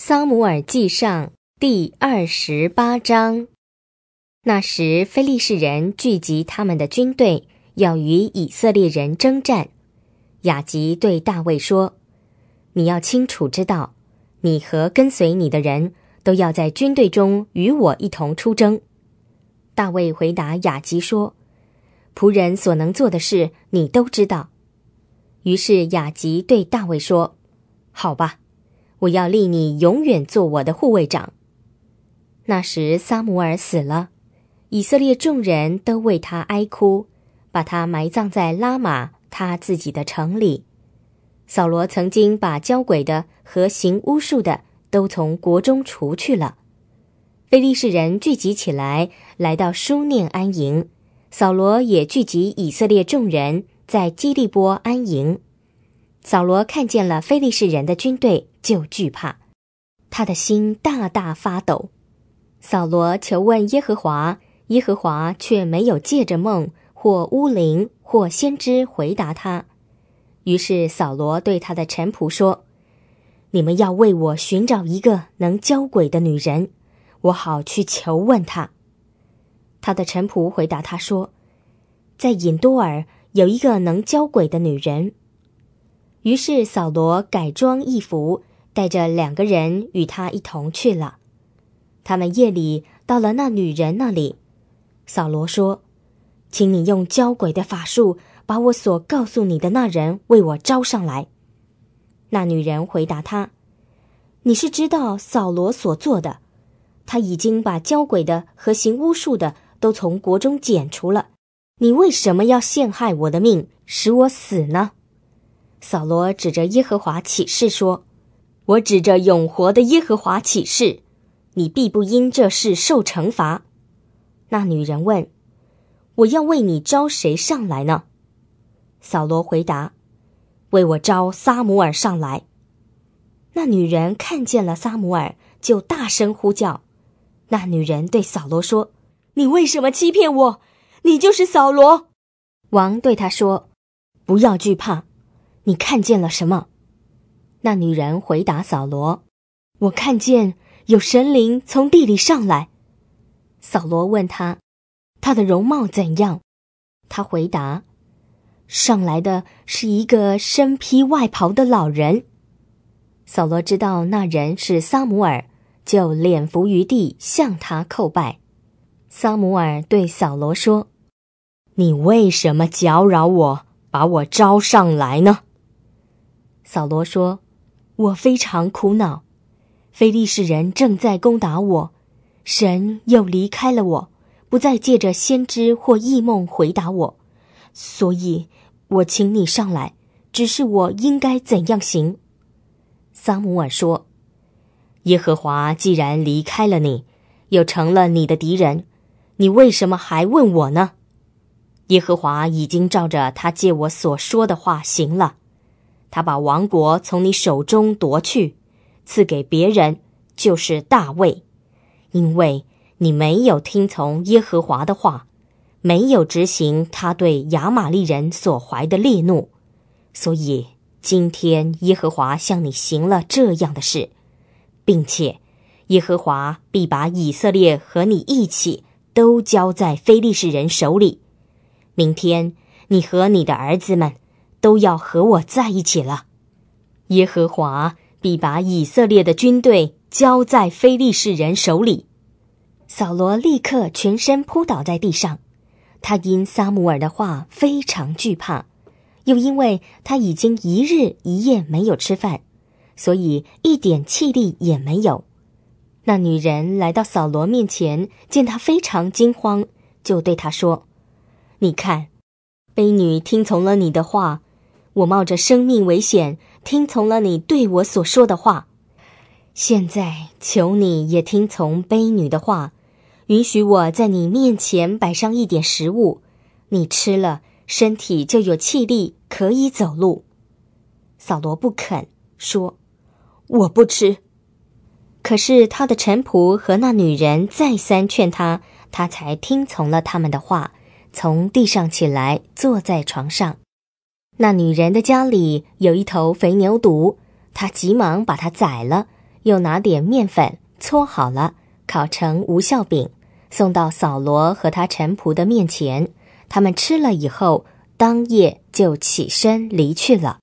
《桑姆尔记上》第二十八章，那时非利士人聚集他们的军队，要与以色列人征战。雅吉对大卫说：“你要清楚知道，你和跟随你的人都要在军队中与我一同出征。”大卫回答雅吉说：“仆人所能做的事，你都知道。”于是雅吉对大卫说：“好吧。”我要立你永远做我的护卫长。那时，撒姆尔死了，以色列众人都为他哀哭，把他埋葬在拉玛他自己的城里。扫罗曾经把交鬼的和行巫术的都从国中除去了。非利士人聚集起来，来到舒念安营；扫罗也聚集以色列众人在基利波安营。扫罗看见了非利士人的军队。就惧怕，他的心大大发抖。扫罗求问耶和华，耶和华却没有借着梦或巫灵或先知回答他。于是扫罗对他的臣仆说：“你们要为我寻找一个能教鬼的女人，我好去求问她。”他的臣仆回答他说：“在隐多尔有一个能教鬼的女人。”于是扫罗改装一服。带着两个人与他一同去了。他们夜里到了那女人那里。扫罗说：“请你用交鬼的法术，把我所告诉你的那人为我招上来。”那女人回答他：“你是知道扫罗所做的。他已经把交鬼的和行巫术的都从国中剪除了。你为什么要陷害我的命，使我死呢？”扫罗指着耶和华起誓说。我指着永活的耶和华起誓，你必不因这事受惩罚。那女人问：“我要为你招谁上来呢？”扫罗回答：“为我招撒母耳上来。”那女人看见了撒母耳，就大声呼叫。那女人对扫罗说：“你为什么欺骗我？你就是扫罗。”王对他说：“不要惧怕，你看见了什么？”那女人回答扫罗：“我看见有神灵从地里上来。”扫罗问他：“他的容貌怎样？”他回答：“上来的是一个身披外袍的老人。”扫罗知道那人是撒姆耳，就脸伏于地向他叩拜。撒姆耳对扫罗说：“你为什么搅扰我，把我招上来呢？”扫罗说。我非常苦恼，非利士人正在攻打我，神又离开了我，不再借着先知或异梦回答我，所以我请你上来。只是我应该怎样行？萨姆尔说：“耶和华既然离开了你，又成了你的敌人，你为什么还问我呢？耶和华已经照着他借我所说的话行了。”他把王国从你手中夺去，赐给别人，就是大卫，因为你没有听从耶和华的话，没有执行他对亚玛利人所怀的烈怒，所以今天耶和华向你行了这样的事，并且耶和华必把以色列和你一起都交在非利士人手里。明天你和你的儿子们。都要和我在一起了。耶和华必把以色列的军队交在非利士人手里。扫罗立刻全身扑倒在地上，他因撒母耳的话非常惧怕，又因为他已经一日一夜没有吃饭，所以一点气力也没有。那女人来到扫罗面前，见他非常惊慌，就对他说：“你看，卑女听从了你的话。”我冒着生命危险，听从了你对我所说的话。现在，求你也听从卑女的话，允许我在你面前摆上一点食物。你吃了，身体就有气力，可以走路。扫罗不肯说，我不吃。可是他的臣仆和那女人再三劝他，他才听从了他们的话，从地上起来，坐在床上。那女人的家里有一头肥牛犊，她急忙把它宰了，又拿点面粉搓好了，烤成无效饼，送到扫罗和他臣仆的面前。他们吃了以后，当夜就起身离去了。